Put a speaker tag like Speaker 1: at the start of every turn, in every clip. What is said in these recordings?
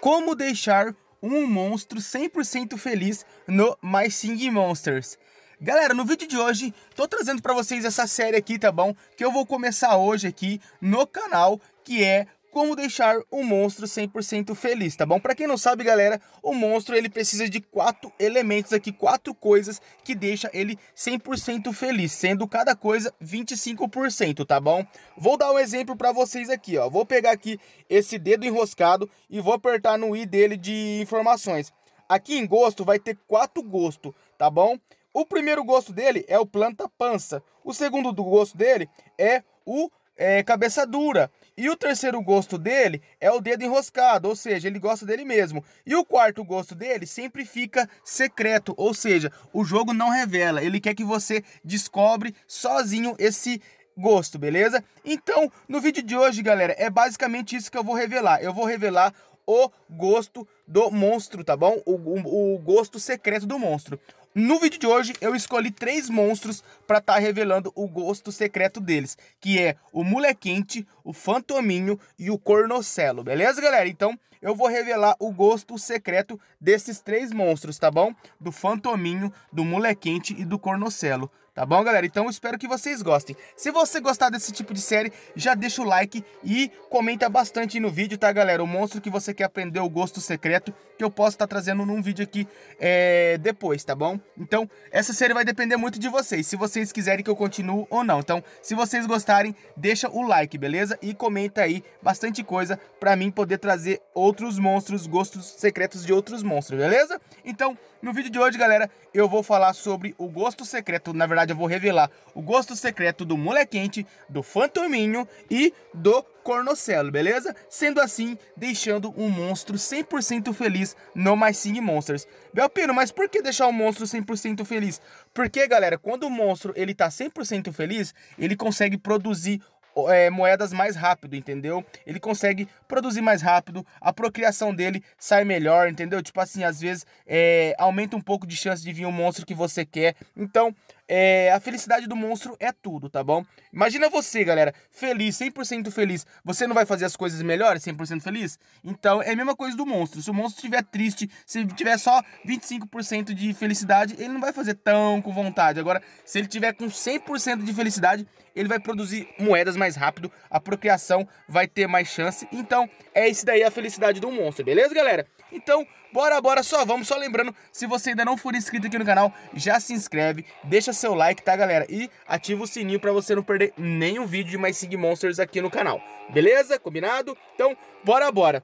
Speaker 1: Como deixar um monstro 100% feliz no My Singing Monsters. Galera, no vídeo de hoje, tô trazendo para vocês essa série aqui, tá bom? Que eu vou começar hoje aqui no canal, que é como deixar o monstro 100% feliz, tá bom? Para quem não sabe, galera, o monstro ele precisa de quatro elementos aqui, quatro coisas que deixa ele 100% feliz, sendo cada coisa 25%, tá bom? Vou dar um exemplo para vocês aqui, ó. Vou pegar aqui esse dedo enroscado e vou apertar no i dele de informações. Aqui em gosto vai ter quatro gosto, tá bom? O primeiro gosto dele é o planta pança. O segundo do gosto dele é o é, cabeça dura. E o terceiro gosto dele é o dedo enroscado, ou seja, ele gosta dele mesmo. E o quarto gosto dele sempre fica secreto, ou seja, o jogo não revela. Ele quer que você descobre sozinho esse gosto, beleza? Então, no vídeo de hoje, galera, é basicamente isso que eu vou revelar. Eu vou revelar o gosto do monstro, tá bom? O, o, o gosto secreto do monstro. No vídeo de hoje eu escolhi três monstros para estar tá revelando o gosto secreto deles, que é o Molequinte, o Fantominho e o Cornocelo, beleza galera? Então eu vou revelar o gosto secreto desses três monstros, tá bom? Do Fantominho, do Molequinte e do Cornocelo. Tá bom, galera? Então espero que vocês gostem. Se você gostar desse tipo de série, já deixa o like e comenta bastante no vídeo, tá, galera? O monstro que você quer aprender o gosto secreto, que eu posso estar tá trazendo num vídeo aqui é, depois, tá bom? Então, essa série vai depender muito de vocês, se vocês quiserem que eu continue ou não. Então, se vocês gostarem, deixa o like, beleza? E comenta aí bastante coisa pra mim poder trazer outros monstros, gostos secretos de outros monstros, beleza? Então, no vídeo de hoje, galera, eu vou falar sobre o gosto secreto, na verdade eu vou revelar o gosto secreto do molequente, do fantominho e do cornocelo, beleza? Sendo assim, deixando um monstro 100% feliz no My Sing Monsters. Belpino, mas por que deixar o um monstro 100% feliz? Porque, galera, quando o monstro ele tá 100% feliz, ele consegue produzir é, moedas mais rápido, entendeu? Ele consegue produzir mais rápido, a procriação dele sai melhor, entendeu? Tipo assim, às vezes é, aumenta um pouco de chance de vir um monstro que você quer. Então, é, a felicidade do monstro é tudo, tá bom? Imagina você, galera, feliz, 100% feliz. Você não vai fazer as coisas melhores, 100% feliz? Então, é a mesma coisa do monstro. Se o monstro estiver triste, se tiver só 25% de felicidade, ele não vai fazer tão com vontade. Agora, se ele tiver com 100% de felicidade, ele vai produzir moedas mais rápido, a procriação vai ter mais chance. Então, é isso daí a felicidade do monstro, beleza, galera? Então, bora, bora só, vamos só lembrando, se você ainda não for inscrito aqui no canal, já se inscreve, deixa seu like, tá, galera? E ativa o sininho para você não perder nenhum vídeo de mais Sig Monsters aqui no canal. Beleza? Combinado? Então, bora, bora.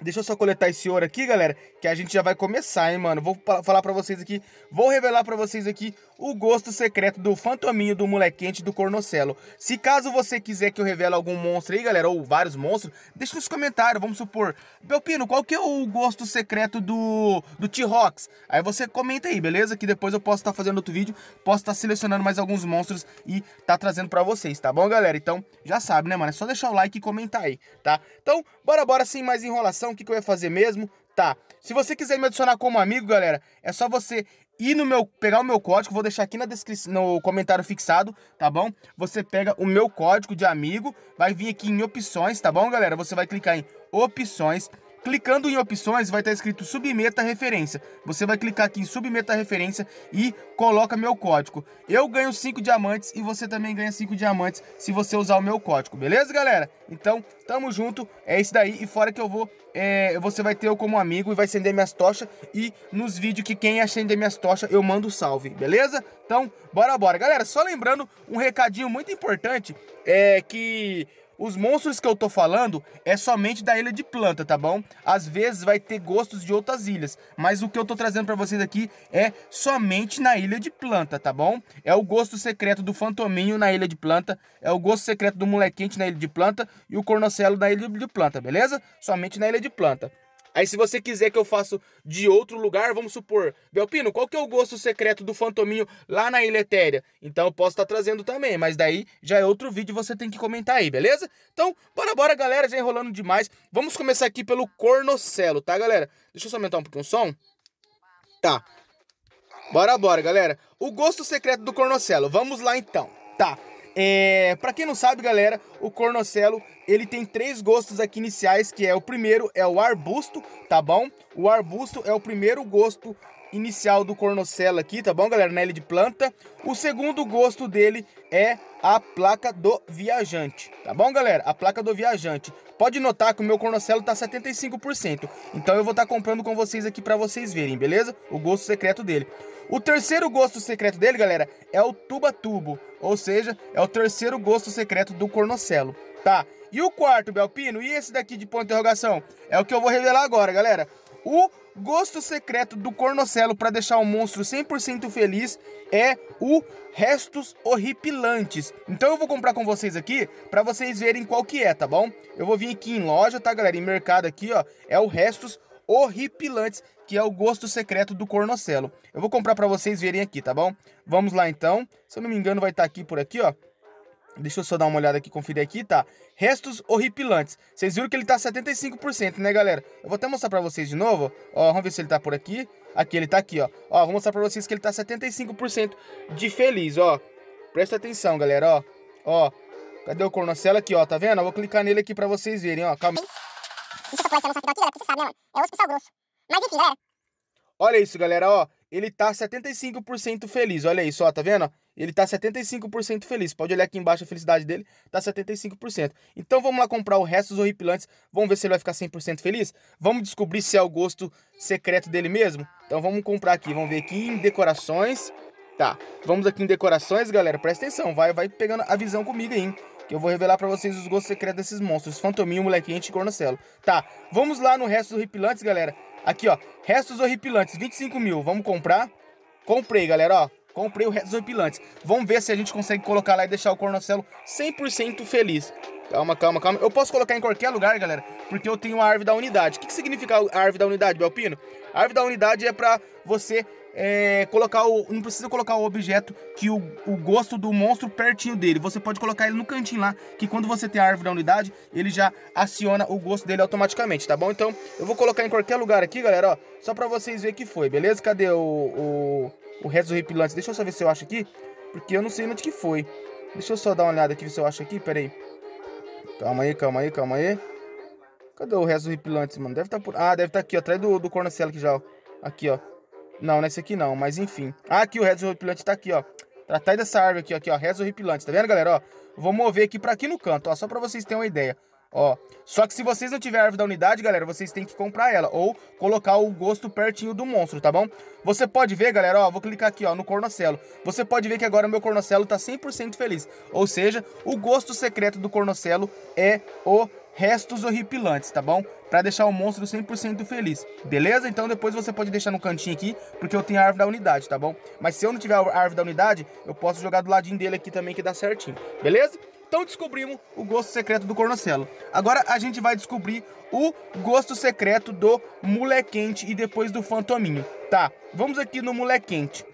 Speaker 1: Deixa eu só coletar esse ouro aqui, galera, que a gente já vai começar, hein, mano. Vou falar para vocês aqui, vou revelar para vocês aqui o gosto secreto do fantominho do molequente do Cornocelo. Se caso você quiser que eu revele algum monstro aí, galera, ou vários monstros, deixa nos comentários, vamos supor. Belpino, qual que é o gosto secreto do, do T-Rox? Aí você comenta aí, beleza? Que depois eu posso estar tá fazendo outro vídeo, posso estar tá selecionando mais alguns monstros e tá trazendo pra vocês, tá bom, galera? Então, já sabe, né, mano? É só deixar o like e comentar aí, tá? Então, bora, bora, sem mais enrolação, o que, que eu ia fazer mesmo? Tá, se você quiser me adicionar como amigo, galera, é só você e no meu pegar o meu código, vou deixar aqui na descrição, no comentário fixado, tá bom? Você pega o meu código de amigo, vai vir aqui em opções, tá bom, galera? Você vai clicar em opções Clicando em opções, vai estar escrito submeta referência. Você vai clicar aqui em submeta referência e coloca meu código. Eu ganho 5 diamantes e você também ganha 5 diamantes se você usar o meu código. Beleza, galera? Então, tamo junto. É isso daí. E fora que eu vou, é, você vai ter eu como amigo e vai acender minhas tochas. E nos vídeos que quem acender minhas tochas, eu mando salve. Beleza? Então, bora, bora. Galera, só lembrando um recadinho muito importante é que os monstros que eu tô falando é somente da ilha de planta, tá bom? Às vezes vai ter gostos de outras ilhas, mas o que eu tô trazendo para vocês aqui é somente na ilha de planta, tá bom? É o gosto secreto do fantominho na ilha de planta, é o gosto secreto do molequente na ilha de planta e o cornocelo na ilha de planta, beleza? Somente na ilha de planta. Aí se você quiser que eu faça de outro lugar, vamos supor, Belpino, qual que é o gosto secreto do Fantominho lá na Ilha Etérea? Então eu posso estar tá trazendo também, mas daí já é outro vídeo, você tem que comentar aí, beleza? Então, bora, bora, galera, já enrolando demais. Vamos começar aqui pelo cornocelo, tá, galera? Deixa eu só aumentar um pouquinho o som. Tá. Bora, bora, galera. O gosto secreto do cornocelo. Vamos lá, então. Tá. É, para quem não sabe, galera, o cornocelo, ele tem três gostos aqui iniciais, que é o primeiro é o arbusto, tá bom? O arbusto é o primeiro gosto inicial do cornocelo aqui, tá bom, galera? nele de planta. O segundo gosto dele é a placa do viajante, tá bom, galera? A placa do viajante. Pode notar que o meu cornocelo tá 75%, então eu vou estar tá comprando com vocês aqui para vocês verem, beleza? O gosto secreto dele. O terceiro gosto secreto dele, galera, é o Tuba Tubo, ou seja, é o terceiro gosto secreto do cornocelo, tá? E o quarto, Belpino, e esse daqui de ponto de interrogação? É o que eu vou revelar agora, galera. O gosto secreto do Cornocelo para deixar o monstro 100% feliz é o Restos Horripilantes. Então eu vou comprar com vocês aqui para vocês verem qual que é, tá bom? Eu vou vir aqui em loja, tá galera? Em mercado aqui, ó, é o Restos Horripilantes, que é o gosto secreto do Cornocelo. Eu vou comprar para vocês verem aqui, tá bom? Vamos lá então. Se eu não me engano vai estar tá aqui por aqui, ó. Deixa eu só dar uma olhada aqui, conferir aqui, tá? Restos horripilantes. Vocês viram que ele tá 75%, né, galera? Eu vou até mostrar pra vocês de novo. Ó, vamos ver se ele tá por aqui. Aqui, ele tá aqui, ó. Ó, vou mostrar pra vocês que ele tá 75% de feliz, ó. Presta atenção, galera, ó. Ó, cadê o cornocelo aqui, ó? Tá vendo? Eu vou clicar nele aqui pra vocês verem, ó. Calma. Deixa eu falar esse aqui, galera, porque vocês sabem, né, mano? É osso pessoal grosso. Mas enfim, galera. Olha isso, galera, ó ele tá 75% feliz. Olha aí só, tá vendo? Ele tá 75% feliz. Pode olhar aqui embaixo a felicidade dele, tá 75%. Então vamos lá comprar o resto dos horripilantes, vamos ver se ele vai ficar 100% feliz? Vamos descobrir se é o gosto secreto dele mesmo? Então vamos comprar aqui, vamos ver aqui em decorações. Tá, vamos aqui em decorações, galera, presta atenção, vai, vai pegando a visão comigo aí, hein? que eu vou revelar para vocês os gostos secretos desses monstros. Fantominho, Moleque Ente e Cornocelo. Tá, vamos lá no resto dos horripilantes, galera. Aqui, ó. Restos horripilantes, 25 mil. Vamos comprar? Comprei, galera, ó. Comprei o restos horripilantes. Vamos ver se a gente consegue colocar lá e deixar o Cornocelo 100% feliz. Calma, calma, calma. Eu posso colocar em qualquer lugar, galera, porque eu tenho a árvore da unidade. O que, que significa a árvore da unidade, Belpino? A árvore da unidade é pra você é, colocar o. Não precisa colocar o objeto que o, o gosto do monstro pertinho dele. Você pode colocar ele no cantinho lá, que quando você tem a árvore da unidade, ele já aciona o gosto dele automaticamente, tá bom? Então, eu vou colocar em qualquer lugar aqui, galera, ó. Só pra vocês verem que foi, beleza? Cadê o. o, o resto do repilante? Deixa eu só ver se eu acho aqui. Porque eu não sei onde que foi. Deixa eu só dar uma olhada aqui se eu acho aqui, peraí. Calma aí, calma aí, calma aí. Cadê o resto do repilante, mano? Deve estar tá por. Ah, deve estar tá aqui, ó. Atrás do, do cornacelo aqui já, ó. Aqui, ó. Não, nesse aqui não, mas enfim. Ah, aqui o Reds horripilante tá aqui, ó. Tá Tratai dessa árvore aqui, ó, aqui, ó, Reds horripilante, tá vendo, galera, ó? Vou mover aqui para aqui no canto, ó, só para vocês terem uma ideia. Ó, só que se vocês não tiverem a árvore da unidade, galera, vocês têm que comprar ela ou colocar o gosto pertinho do monstro, tá bom? Você pode ver, galera, ó, vou clicar aqui, ó, no cornocelo. Você pode ver que agora o meu cornocelo tá 100% feliz. Ou seja, o gosto secreto do cornocelo é o restos horripilantes, tá bom? Pra deixar o monstro 100% feliz, beleza? Então depois você pode deixar no cantinho aqui, porque eu tenho a árvore da unidade, tá bom? Mas se eu não tiver a árvore da unidade, eu posso jogar do ladinho dele aqui também, que dá certinho, beleza? Então descobrimos o gosto secreto do Cornocelo. Agora a gente vai descobrir o gosto secreto do Molequente e depois do Fantominho. Tá, vamos aqui no Molequente.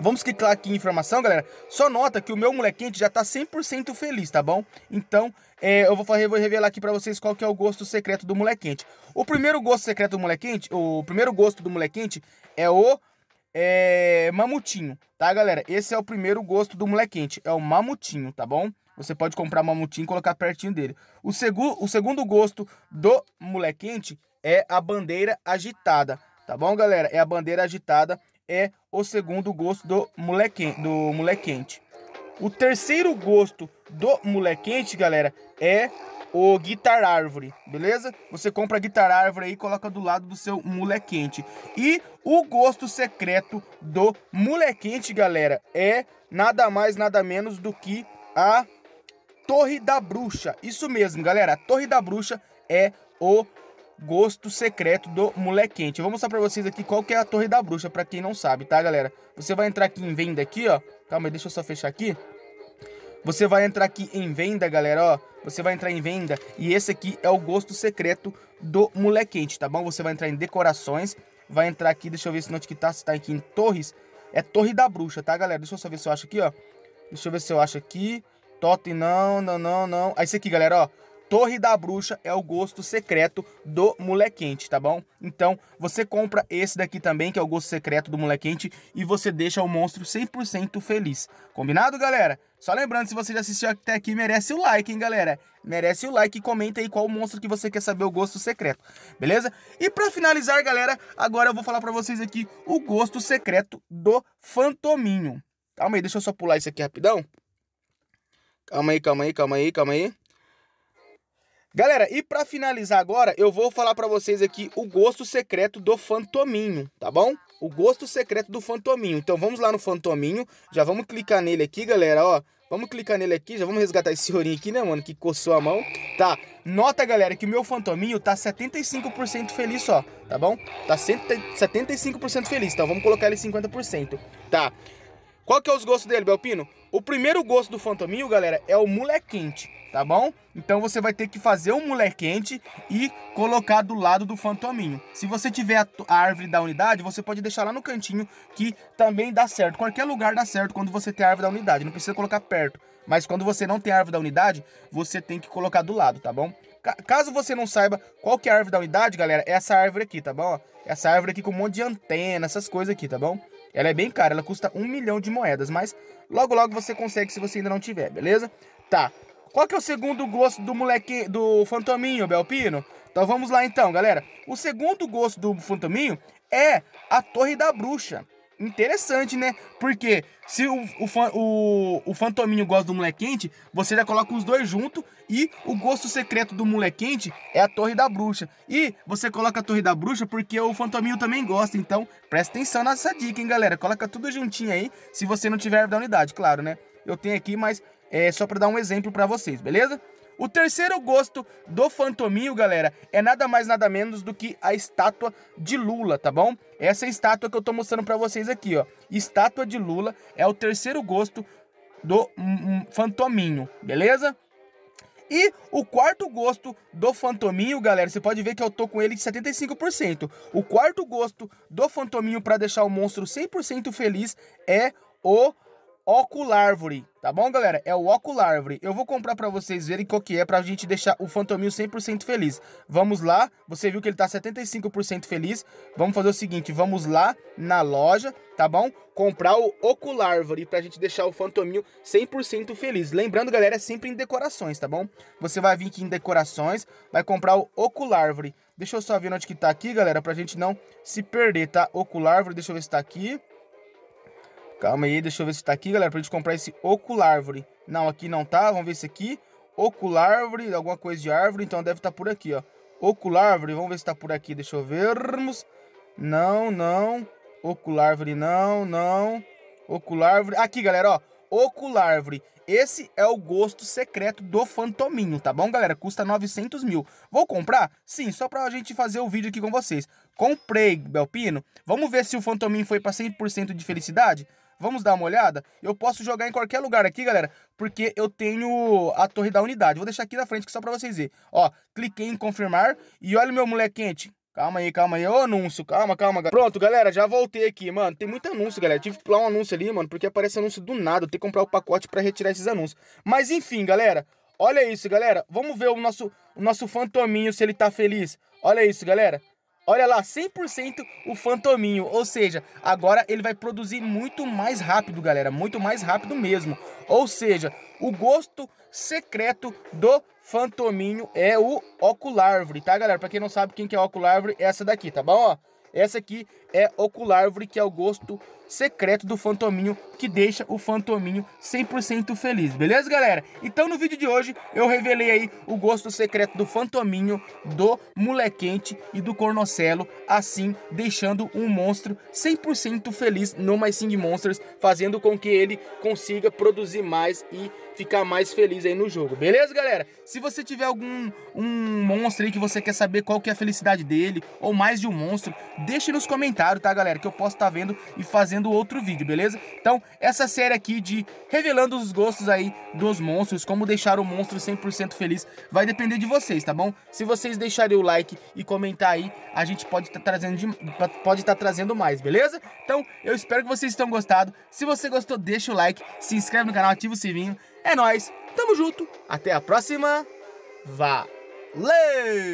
Speaker 1: Vamos clicar aqui em informação, galera. Só nota que o meu molequente já tá 100% feliz, tá bom? Então, é, eu vou, fazer, vou revelar aqui pra vocês qual que é o gosto secreto do molequente. O primeiro gosto secreto do molequente, o primeiro gosto do molequente é o é, mamutinho, tá, galera? Esse é o primeiro gosto do molequente, é o mamutinho, tá bom? Você pode comprar mamutinho e colocar pertinho dele. O, segu o segundo gosto do molequente é a bandeira agitada, tá bom, galera? É a bandeira agitada é o segundo gosto do moleque, do molequente. O terceiro gosto do molequente, galera, é o Guitar Árvore, beleza? Você compra a Guitar Árvore aí e coloca do lado do seu molequente. E o gosto secreto do molequente, galera, é nada mais, nada menos do que a Torre da Bruxa. Isso mesmo, galera, a Torre da Bruxa é o Gosto Secreto do Molequente. Eu vou mostrar pra vocês aqui qual que é a Torre da Bruxa, pra quem não sabe, tá, galera? Você vai entrar aqui em venda aqui, ó. Calma aí, deixa eu só fechar aqui. Você vai entrar aqui em venda, galera, ó. Você vai entrar em venda e esse aqui é o gosto secreto do molequente, tá bom? Você vai entrar em decorações, vai entrar aqui, deixa eu ver se não que tá, se tá aqui em torres. É torre da bruxa, tá, galera? Deixa eu só ver se eu acho aqui, ó. Deixa eu ver se eu acho aqui. Totem, não, não, não, não. Ah, esse aqui, galera, ó. Torre da Bruxa é o gosto secreto do molequente, tá bom? Então, você compra esse daqui também, que é o gosto secreto do molequente, e você deixa o monstro 100% feliz. Combinado, galera? Só lembrando, se você já assistiu até aqui, merece o like, hein, galera? Merece o like e comenta aí qual monstro que você quer saber o gosto secreto, beleza? E pra finalizar, galera, agora eu vou falar pra vocês aqui o gosto secreto do Fantominho. Calma aí, deixa eu só pular isso aqui rapidão. Calma aí, calma aí, calma aí, calma aí. Galera, e para finalizar agora, eu vou falar para vocês aqui o gosto secreto do Fantominho, tá bom? O gosto secreto do Fantominho. Então vamos lá no Fantominho, já vamos clicar nele aqui, galera, ó. Vamos clicar nele aqui, já vamos resgatar esse senhorinho aqui, né, mano, que coçou a mão. Tá, nota, galera, que o meu Fantominho tá 75% feliz só, tá bom? Tá 75% feliz, então vamos colocar ele 50%, tá? Qual que é os gostos dele, Belpino? O primeiro gosto do Fantominho, galera, é o quente tá bom? Então você vai ter que fazer um molequente e colocar do lado do fantominho. Se você tiver a, a, árvore da unidade, você pode deixar lá no cantinho que também dá certo. Qualquer lugar dá certo quando você tem a árvore da unidade, não precisa colocar perto. Mas quando você não tem a árvore da unidade, você tem que colocar do lado, tá bom? caso você não saiba qual que é a árvore da unidade, galera, é essa árvore aqui, tá bom? Essa árvore aqui com um monte de antena, essas coisas aqui, tá bom? Ela é bem cara, ela custa um milhão de moedas, mas logo logo você consegue se você ainda não tiver, beleza? Tá, qual que é o segundo gosto do moleque do Fantominho, Belpino? Então vamos lá então, galera. O segundo gosto do Fantominho é a Torre da Bruxa. Interessante, né? Porque se o, o, o, o Fantominho gosta do moleque quente, você já coloca os dois junto e o gosto secreto do moleque quente é a Torre da Bruxa. E você coloca a Torre da Bruxa porque o Fantominho também gosta. Então presta atenção nessa dica, hein, galera? Coloca tudo juntinho aí, se você não tiver da unidade, claro, né? Eu tenho aqui, mas é, só para dar um exemplo para vocês, beleza? O terceiro gosto do Fantominho, galera, é nada mais nada menos do que a estátua de Lula, tá bom? Essa estátua que eu tô mostrando para vocês aqui, ó. Estátua de Lula é o terceiro gosto do hum, hum, Fantominho, beleza? E o quarto gosto do Fantominho, galera, você pode ver que eu tô com ele de 75%. O quarto gosto do Fantominho para deixar o monstro 100% feliz é o Oculárvore, tá bom, galera? É o Oculárvore. Eu vou comprar pra vocês verem qual que é, pra gente deixar o Fantominho 100% feliz. Vamos lá, você viu que ele tá 75% feliz. Vamos fazer o seguinte, vamos lá na loja, tá bom? Comprar o Oculárvore pra gente deixar o Fantominho 100% feliz. Lembrando, galera, é sempre em decorações, tá bom? Você vai vir aqui em decorações, vai comprar o Oculárvore. Deixa eu só ver onde que tá aqui, galera, pra gente não se perder, tá? Oculárvore, deixa eu ver se tá aqui... Calma aí, deixa eu ver se tá aqui, galera, pra gente comprar esse oculárvore. Não, aqui não tá, vamos ver se aqui. Oculárvore, alguma coisa de árvore, então deve estar tá por aqui, ó. Oculárvore, vamos ver se tá por aqui, deixa eu vermos. Não, não. Oculárvore, não, não. Oculárvore. Aqui, galera, ó. Oculárvore. Esse é o gosto secreto do Fantominho, tá bom, galera? Custa 900 mil. Vou comprar? Sim, só pra gente fazer o vídeo aqui com vocês. Comprei, Belpino. Vamos ver se o Fantominho foi pra 100% de felicidade? Vamos dar uma olhada? Eu posso jogar em qualquer lugar aqui, galera, porque eu tenho a torre da unidade. Vou deixar aqui na frente só pra vocês verem. Ó, cliquei em confirmar e olha o meu quente. Calma aí, calma aí. Ô, anúncio. Calma, calma. Galera. Pronto, galera, já voltei aqui, mano. Tem muito anúncio, galera. tive que pular um anúncio ali, mano, porque aparece anúncio do nada. Eu tenho que comprar o pacote pra retirar esses anúncios. Mas enfim, galera. Olha isso, galera. Vamos ver o nosso, o nosso fantominho, se ele tá feliz. Olha isso, galera. Olha lá, 100% o Fantominho, ou seja, agora ele vai produzir muito mais rápido, galera, muito mais rápido mesmo. Ou seja, o gosto secreto do Fantominho é o Oculárvore, tá, galera? Pra quem não sabe quem que é o Oculárvore, é essa daqui, tá bom? Ó, essa aqui é Oculárvore, que é o gosto secreto do Fantominho, que deixa o Fantominho 100% feliz, beleza, galera? Então, no vídeo de hoje, eu revelei aí o gosto secreto do Fantominho, do Molequente e do Cornocelo, assim, deixando um monstro 100% feliz no My Sing Monsters, fazendo com que ele consiga produzir mais e ficar mais feliz aí no jogo, beleza, galera? Se você tiver algum um monstro aí que você quer saber qual que é a felicidade dele, ou mais de um monstro, deixe nos comentários comentário, tá, galera? Que eu posso estar tá vendo e fazendo outro vídeo, beleza? Então, essa série aqui de revelando os gostos aí dos monstros, como deixar o monstro 100% feliz, vai depender de vocês, tá bom? Se vocês deixarem o like e comentar aí, a gente pode estar tá trazendo, de, pode tá trazendo mais, beleza? Então, eu espero que vocês tenham gostado. Se você gostou, deixa o like, se inscreve no canal, ativa o sininho. É nóis, tamo junto, até a próxima. Valeu!